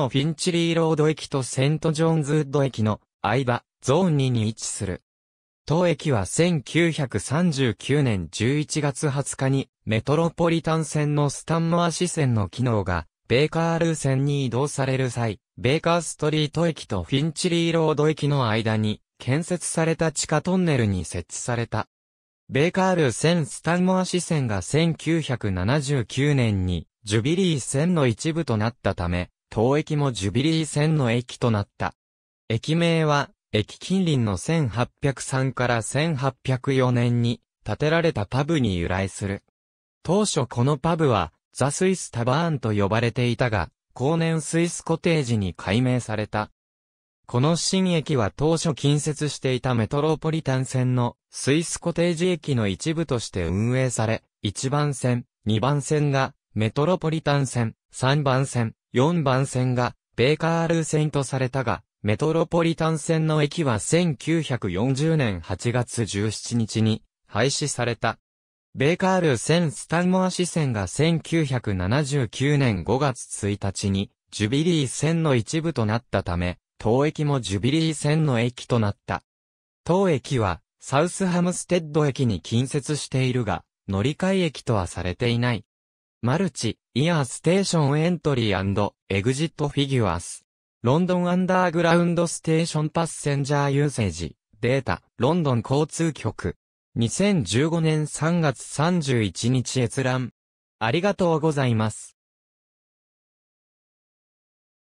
のフィンチリーロード駅とセントジョーンズウッド駅の間、ゾーン2に位置する。当駅は1939年11月20日にメトロポリタン線のスタンモア支線の機能がベーカールー線に移動される際、ベーカーストリート駅とフィンチリーロード駅の間に建設された地下トンネルに設置された。ベーカール線スタンモア支線が1979年にジュビリー線の一部となったため、当駅もジュビリー線の駅となった。駅名は、駅近隣の1803から1804年に建てられたパブに由来する。当初このパブは、ザ・スイス・タバーンと呼ばれていたが、後年スイスコテージに改名された。この新駅は当初近接していたメトロポリタン線のスイスコテージ駅の一部として運営され、1番線、2番線がメトロポリタン線、3番線、4番線がベーカール線とされたが、メトロポリタン線の駅は1940年8月17日に廃止された。ベーカール線スタンモア支線が1979年5月1日にジュビリー線の一部となったため、当駅もジュビリー線の駅となった。当駅はサウスハムステッド駅に近接しているが、乗り換え駅とはされていない。マルチ、イヤーステーションエントリーエグジットフィギュアス。ロンドンアンダーグラウンドステーションパッセンジャーユーセージ。データ、ロンドン交通局。2015年3月31日閲覧。ありがとうございます。